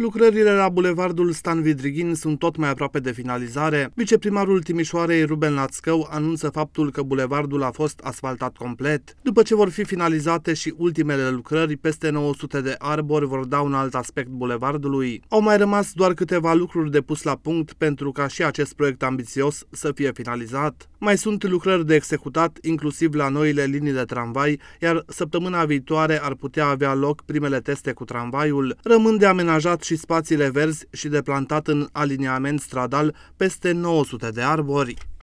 Lucrările la bulevardul Stan Vidrighin sunt tot mai aproape de finalizare. Viceprimarul Timișoarei Ruben Lațcău anunță faptul că bulevardul a fost asfaltat complet. După ce vor fi finalizate și ultimele lucrări, peste 900 de arbori vor da un alt aspect bulevardului. Au mai rămas doar câteva lucruri de pus la punct pentru ca și acest proiect ambițios să fie finalizat. Mai sunt lucrări de executat, inclusiv la noile linii de tramvai, iar săptămâna viitoare ar putea avea loc primele teste cu tramvaiul. Rămân de amenajat și spațiile verzi și de plantat în aliniament stradal peste 900 de arbori.